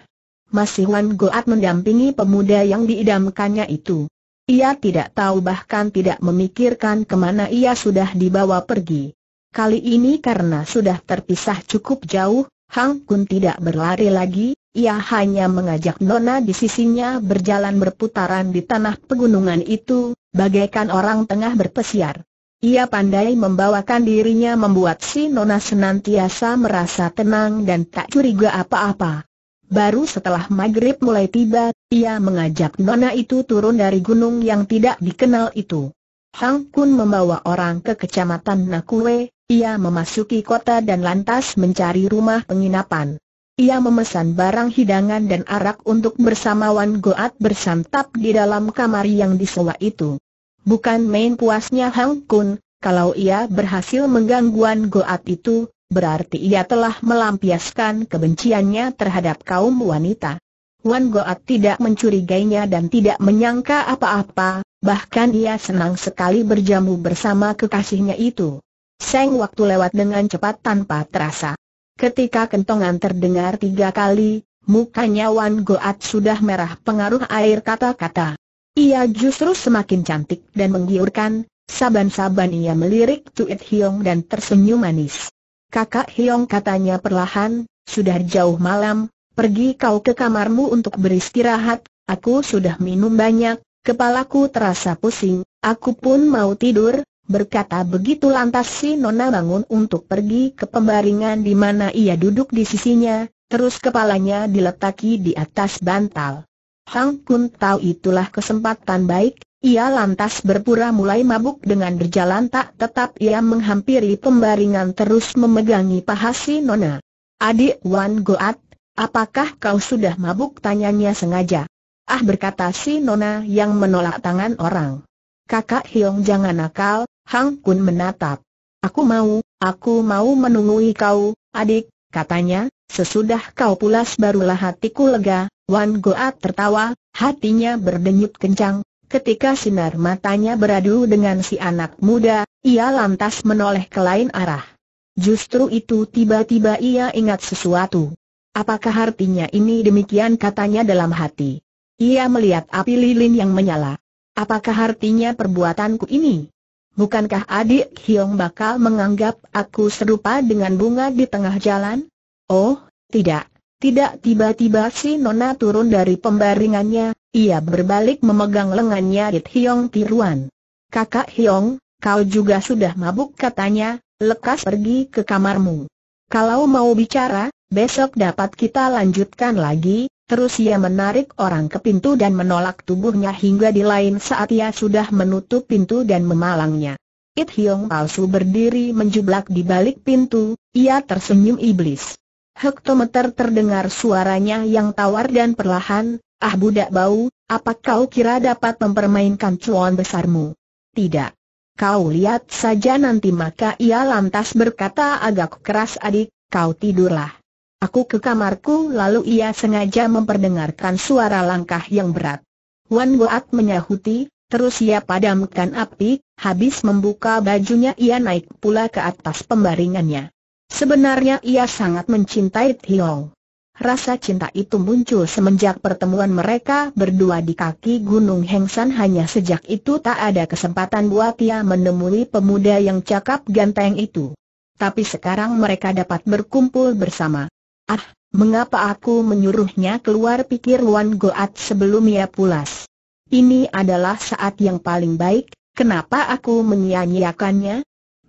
Masih Wan Goat mendampingi pemuda yang diidamkannya itu. Ia tidak tahu bahkan tidak memikirkan kemana ia sudah dibawa pergi. Kali ini karena sudah terpisah cukup jauh, Hang Kun tidak berlari lagi, ia hanya mengajak Nona di sisinya berjalan berputaran di tanah pegunungan itu, bagaikan orang tengah berpesiar. Ia pandai membawakan dirinya membuat si Nona senantiasa merasa tenang dan tak curiga apa-apa. Baru setelah maghrib mulai tiba, ia mengajak Nona itu turun dari gunung yang tidak dikenal itu. Hang Kun membawa orang ke kecamatan Nakue, ia memasuki kota dan lantas mencari rumah penginapan. Ia memesan barang hidangan dan arak untuk bersama Wan Goat bersantap di dalam kamar yang disewa itu. Bukan main puasnya Hang Kun, kalau ia berhasil mengganggu Wan Goat itu, berarti ia telah melampiaskan kebenciannya terhadap kaum wanita. Wan Goat tidak mencurigainya dan tidak menyangka apa-apa, bahkan ia senang sekali berjamu bersama kekasihnya itu. Seng waktu lewat dengan cepat tanpa terasa. Ketika kentongan terdengar tiga kali, mukanya Wan Goat sudah merah pengaruh air kata-kata. Ia justru semakin cantik dan menggiurkan, saban-saban ia melirik Tuit Hiong dan tersenyum manis. Kakak Hiong katanya perlahan, sudah jauh malam, pergi kau ke kamarmu untuk beristirahat, aku sudah minum banyak, kepalaku terasa pusing, aku pun mau tidur, Berkata begitu lantas si Nona bangun untuk pergi ke pembaringan di mana ia duduk di sisinya, terus kepalanya diletaki di atas bantal. Hang Kun tahu itulah kesempatan baik, ia lantas berpura mulai mabuk dengan berjalan tak tetap ia menghampiri pembaringan terus memegangi paha si Nona. Adik Wan Goat, apakah kau sudah mabuk? Tanyanya sengaja. Ah berkata si Nona yang menolak tangan orang. Kakak Hiong jangan nakal, Hang Kun menatap. Aku mau, aku mau menunggui kau, adik, katanya, sesudah kau pulas barulah hatiku lega, Wan Goat tertawa, hatinya berdenyut kencang, ketika sinar matanya beradu dengan si anak muda, ia lantas menoleh ke lain arah. Justru itu tiba-tiba ia ingat sesuatu. Apakah artinya ini demikian katanya dalam hati? Ia melihat api lilin yang menyala. Apakah artinya perbuatanku ini? Bukankah adik Hiong bakal menganggap aku serupa dengan bunga di tengah jalan? Oh, tidak. Tidak tiba-tiba si Nona turun dari pembaringannya, ia berbalik memegang lengannya di Hiong Tiruan. Kakak Hiong, kau juga sudah mabuk katanya, lekas pergi ke kamarmu. Kalau mau bicara, besok dapat kita lanjutkan lagi, Terus ia menarik orang ke pintu dan menolak tubuhnya hingga di lain saat ia sudah menutup pintu dan memalangnya. It Hiong palsu berdiri menjublak di balik pintu, ia tersenyum iblis. Hektometer terdengar suaranya yang tawar dan perlahan, ah budak bau, apa kau kira dapat mempermainkan cuan besarmu? Tidak. Kau lihat saja nanti maka ia lantas berkata agak keras adik, kau tidurlah. Aku ke kamarku lalu ia sengaja memperdengarkan suara langkah yang berat. Wan Goat menyahuti, terus ia padamkan api, habis membuka bajunya ia naik pula ke atas pembaringannya. Sebenarnya ia sangat mencintai Tiong. Rasa cinta itu muncul semenjak pertemuan mereka berdua di kaki Gunung Hengsan hanya sejak itu tak ada kesempatan buat ia menemui pemuda yang cakap ganteng itu. Tapi sekarang mereka dapat berkumpul bersama. Ah, mengapa aku menyuruhnya keluar pikir Wan Goat sebelum ia pulas? Ini adalah saat yang paling baik, kenapa aku menyia-nyiakannya?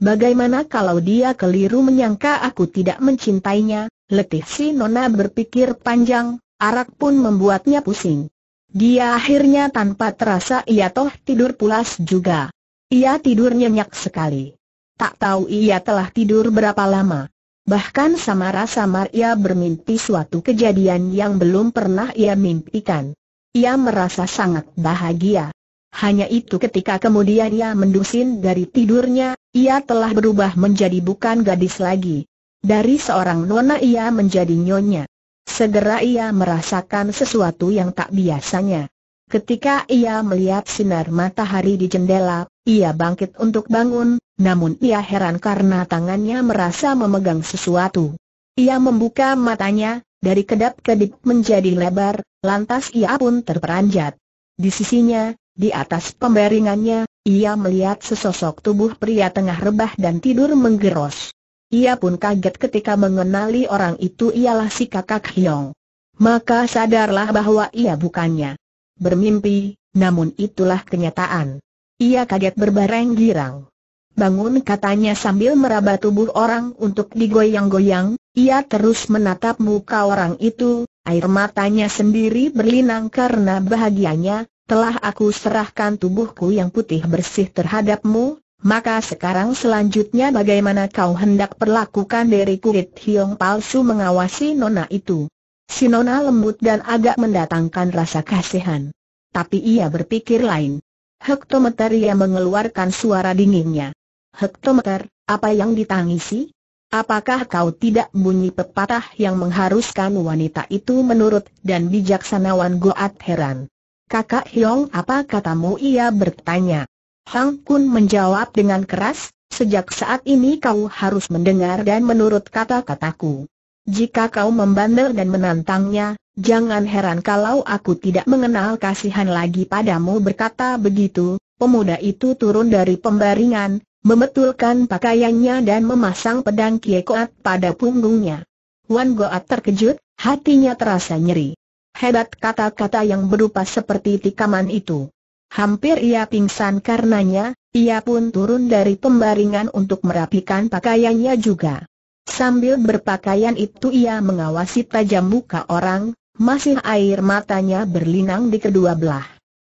Bagaimana kalau dia keliru menyangka aku tidak mencintainya? Letih si Nona berpikir panjang, arak pun membuatnya pusing. Dia akhirnya tanpa terasa ia toh tidur pulas juga. Ia tidur nyenyak sekali. Tak tahu ia telah tidur berapa lama. Bahkan samar-samar ia bermimpi suatu kejadian yang belum pernah ia mimpikan. Ia merasa sangat bahagia. Hanya itu ketika kemudian ia mendusin dari tidurnya, ia telah berubah menjadi bukan gadis lagi. Dari seorang nona ia menjadi nyonya. Segera ia merasakan sesuatu yang tak biasanya. Ketika ia melihat sinar matahari di jendela, ia bangkit untuk bangun, namun ia heran karena tangannya merasa memegang sesuatu. Ia membuka matanya, dari kedap-kedip menjadi lebar, lantas ia pun terperanjat. Di sisinya, di atas pemberingannya, ia melihat sesosok tubuh pria tengah rebah dan tidur menggeros. Ia pun kaget ketika mengenali orang itu ialah si kakak Hyong. Maka sadarlah bahwa ia bukannya. Bermimpi, namun itulah kenyataan. Ia kaget berbareng girang. Bangun katanya sambil meraba tubuh orang untuk digoyang-goyang, ia terus menatap muka orang itu, air matanya sendiri berlinang karena bahagianya, telah aku serahkan tubuhku yang putih bersih terhadapmu, maka sekarang selanjutnya bagaimana kau hendak perlakukan diriku kulit Hiong palsu mengawasi nona itu. Nona lembut dan agak mendatangkan rasa kasihan. Tapi ia berpikir lain. Hektometer ia mengeluarkan suara dinginnya. Hektometer, apa yang ditangisi? Apakah kau tidak bunyi pepatah yang mengharuskan wanita itu menurut dan bijaksanawan Goat heran? Kakak Hyong, apa katamu ia bertanya. Hang Kun menjawab dengan keras, sejak saat ini kau harus mendengar dan menurut kata-kataku. Jika kau membandel dan menantangnya, jangan heran kalau aku tidak mengenal kasihan lagi padamu berkata begitu, pemuda itu turun dari pembaringan, memetulkan pakaiannya dan memasang pedang Kiekoat pada punggungnya. Wan Goat terkejut, hatinya terasa nyeri. Hebat kata-kata yang berupa seperti tikaman itu. Hampir ia pingsan karenanya, ia pun turun dari pembaringan untuk merapikan pakaiannya juga. Sambil berpakaian itu ia mengawasi tajam muka orang, masih air matanya berlinang di kedua belah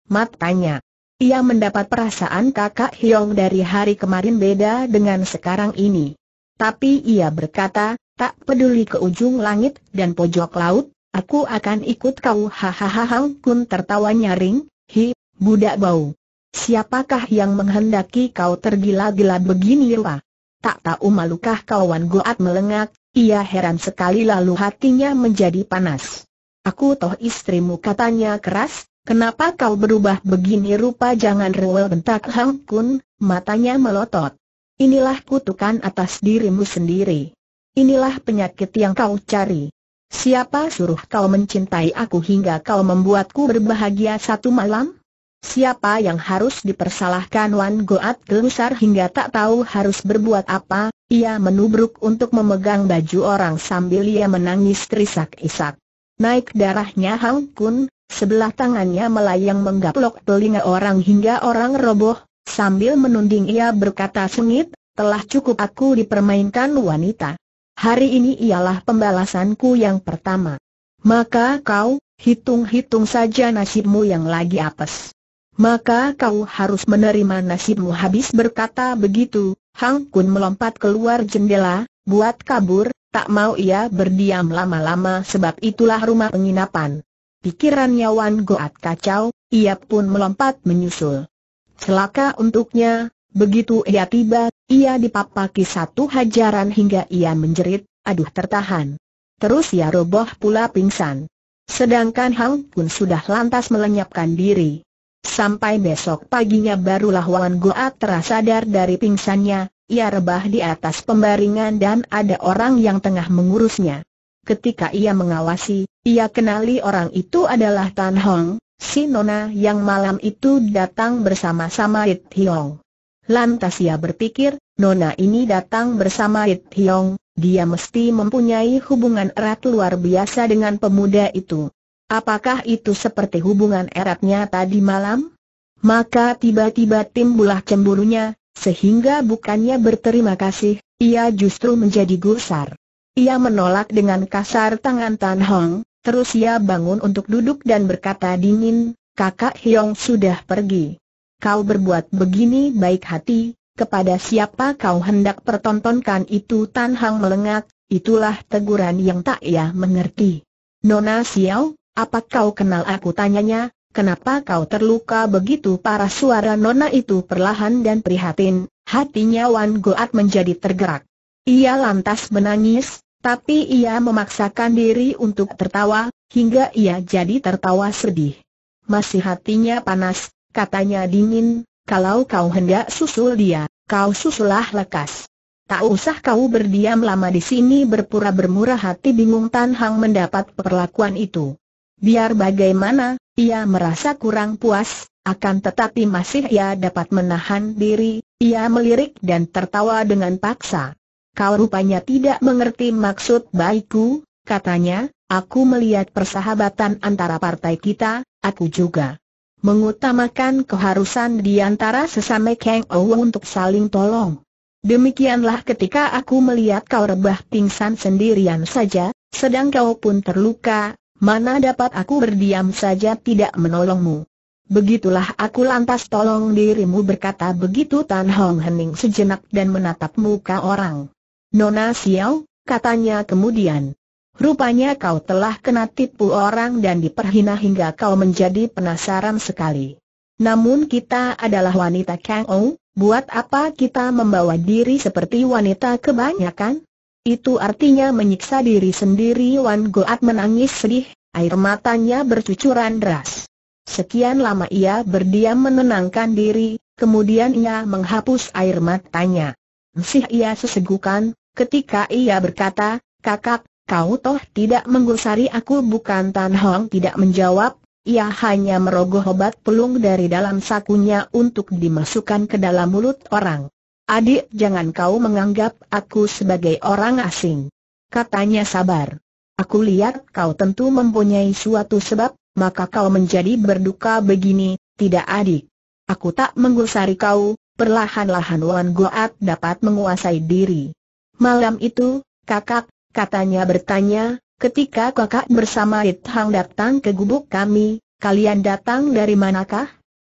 matanya. Ia mendapat perasaan kakak Hiong dari hari kemarin beda dengan sekarang ini. Tapi ia berkata, tak peduli ke ujung langit dan pojok laut, aku akan ikut kau hahaha Hang Kun tertawa nyaring, hi, budak bau. Siapakah yang menghendaki kau tergila-gila begini Wah? tak tahu malukah kawan Goat melengak, ia heran sekali lalu hatinya menjadi panas. Aku toh istrimu katanya keras, kenapa kau berubah begini rupa jangan rewel bentak Hang Kun, matanya melotot. Inilah kutukan atas dirimu sendiri. Inilah penyakit yang kau cari. Siapa suruh kau mencintai aku hingga kau membuatku berbahagia satu malam? Siapa yang harus dipersalahkan Wan Goat gelusar hingga tak tahu harus berbuat apa, ia menubruk untuk memegang baju orang sambil ia menangis terisak-isak. Naik darahnya Hang Kun, sebelah tangannya melayang menggaplok telinga orang hingga orang roboh, sambil menunding ia berkata sengit, telah cukup aku dipermainkan wanita. Hari ini ialah pembalasanku yang pertama. Maka kau, hitung-hitung saja nasibmu yang lagi apes maka kau harus menerima nasibmu habis berkata begitu, Hang Kun melompat keluar jendela, buat kabur, tak mau ia berdiam lama-lama sebab itulah rumah penginapan. Pikirannya Wan Goat kacau, ia pun melompat menyusul. Celaka untuknya, begitu ia tiba, ia dipapaki satu hajaran hingga ia menjerit, aduh tertahan. Terus ia roboh pula pingsan. Sedangkan Hang Kun sudah lantas melenyapkan diri. Sampai besok paginya barulah Wan terasa sadar dari pingsannya, ia rebah di atas pembaringan dan ada orang yang tengah mengurusnya. Ketika ia mengawasi, ia kenali orang itu adalah Tan Hong, si Nona yang malam itu datang bersama-sama It Hiong. Lantas ia berpikir, Nona ini datang bersama It Hiong, dia mesti mempunyai hubungan erat luar biasa dengan pemuda itu. Apakah itu seperti hubungan eratnya tadi malam? Maka tiba-tiba timbulah cemburunya, sehingga bukannya berterima kasih, ia justru menjadi gusar. Ia menolak dengan kasar tangan Tan Hong, terus ia bangun untuk duduk dan berkata dingin, kakak Hyong sudah pergi. Kau berbuat begini baik hati, kepada siapa kau hendak pertontonkan itu Tan Hong melengak, itulah teguran yang tak ia mengerti. Nona Xiao, apa kau kenal aku tanyanya, kenapa kau terluka begitu parah suara nona itu perlahan dan prihatin, hatinya Wan Goat menjadi tergerak. Ia lantas menangis, tapi ia memaksakan diri untuk tertawa, hingga ia jadi tertawa sedih. Masih hatinya panas, katanya dingin, kalau kau hendak susul dia, kau susulah lekas. Tak usah kau berdiam lama di sini berpura bermurah hati bingung Tan Hang mendapat perlakuan itu. Biar bagaimana, ia merasa kurang puas, akan tetapi masih ia dapat menahan diri, ia melirik dan tertawa dengan paksa. Kau rupanya tidak mengerti maksud baikku, katanya, aku melihat persahabatan antara partai kita, aku juga mengutamakan keharusan di antara sesama Kang Ou untuk saling tolong. Demikianlah ketika aku melihat kau rebah pingsan sendirian saja, sedang kau pun terluka, Mana dapat aku berdiam saja tidak menolongmu? Begitulah aku lantas tolong dirimu berkata begitu Tan Hong hening sejenak dan menatap muka orang. Nona Xiao, katanya kemudian. Rupanya kau telah kena tipu orang dan diperhina hingga kau menjadi penasaran sekali. Namun kita adalah wanita Kang Ou, buat apa kita membawa diri seperti wanita kebanyakan? Itu artinya menyiksa diri sendiri Wan Goat menangis sedih, air matanya bercucuran deras. Sekian lama ia berdiam menenangkan diri, kemudian ia menghapus air matanya. Sih ia sesegukan, ketika ia berkata, kakak, kau toh tidak menggusari aku bukan Tan Hong tidak menjawab, ia hanya merogoh obat pelung dari dalam sakunya untuk dimasukkan ke dalam mulut orang. Adik jangan kau menganggap aku sebagai orang asing. Katanya sabar. Aku lihat kau tentu mempunyai suatu sebab, maka kau menjadi berduka begini, tidak adik. Aku tak menggusari kau, perlahan-lahan Wan Goat dapat menguasai diri. Malam itu, kakak, katanya bertanya, ketika kakak bersama It Hang datang ke gubuk kami, kalian datang dari manakah?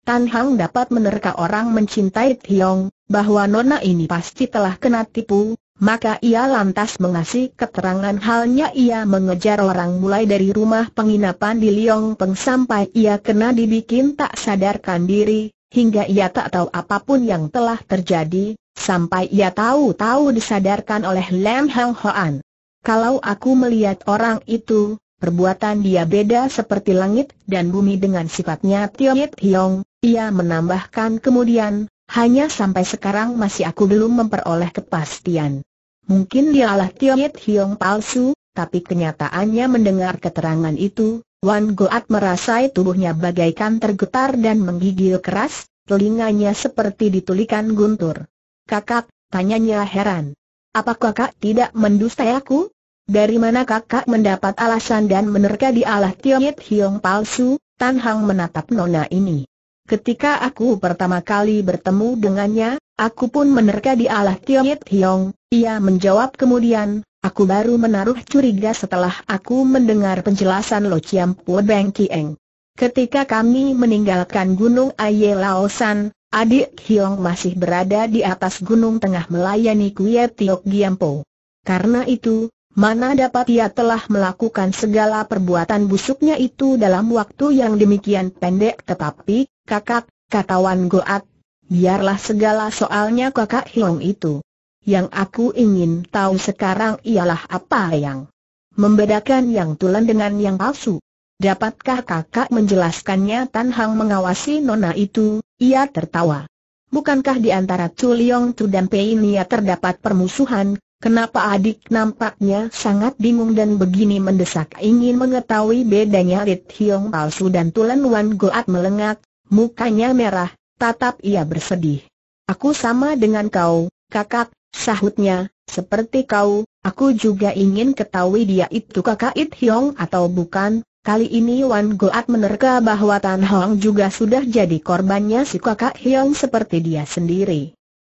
Tan Hang dapat menerka orang mencintai Tiong, bahwa nona ini pasti telah kena tipu, maka ia lantas mengasih keterangan halnya ia mengejar orang mulai dari rumah penginapan di Liong Peng sampai ia kena dibikin tak sadarkan diri, hingga ia tak tahu apapun yang telah terjadi, sampai ia tahu-tahu disadarkan oleh Lam Hang Hoan. Kalau aku melihat orang itu, perbuatan dia beda seperti langit dan bumi dengan sifatnya Tiong Tiong, ia menambahkan kemudian, hanya sampai sekarang masih aku belum memperoleh kepastian. Mungkin dialah Tiet Hiong palsu, tapi kenyataannya mendengar keterangan itu, Wan Goat merasai tubuhnya bagaikan tergetar dan menggigil keras, telinganya seperti ditulikan guntur. Kakak, tanyanya heran. Apa kakak tidak mendustai aku? Dari mana kakak mendapat alasan dan menerka di Allah Tiet Hiong palsu? Tan Hang menatap nona ini. Ketika aku pertama kali bertemu dengannya, aku pun menerka di Allah Yit Hiong, ia menjawab kemudian, aku baru menaruh curiga setelah aku mendengar penjelasan Lo Chiam Pue Beng Kieng. Ketika kami meninggalkan Gunung Aye San, adik Hiong masih berada di atas gunung tengah melayani Kuye Tiok Giampo. Karena itu, Mana dapat ia telah melakukan segala perbuatan busuknya itu dalam waktu yang demikian pendek tetapi, Kakak, kata katawan Goat, biarlah segala soalnya kakak Hiong itu. Yang aku ingin tahu sekarang ialah apa yang membedakan yang tulen dengan yang palsu. Dapatkah kakak menjelaskannya Tan Hang mengawasi nona itu, ia tertawa. Bukankah di antara Chuliong Tu dan Pei Nia terdapat permusuhan, Kenapa adik nampaknya sangat bingung dan begini mendesak ingin mengetahui bedanya Lit Hiong palsu dan Tulen Wan Goat melengak, Mukanya merah, tatap ia bersedih. Aku sama dengan kau, kakak, sahutnya, seperti kau, aku juga ingin ketahui dia itu kakak It Hiong atau bukan. Kali ini Wan Goat menerka bahwa Tan Hong juga sudah jadi korbannya si kakak Hiong seperti dia sendiri.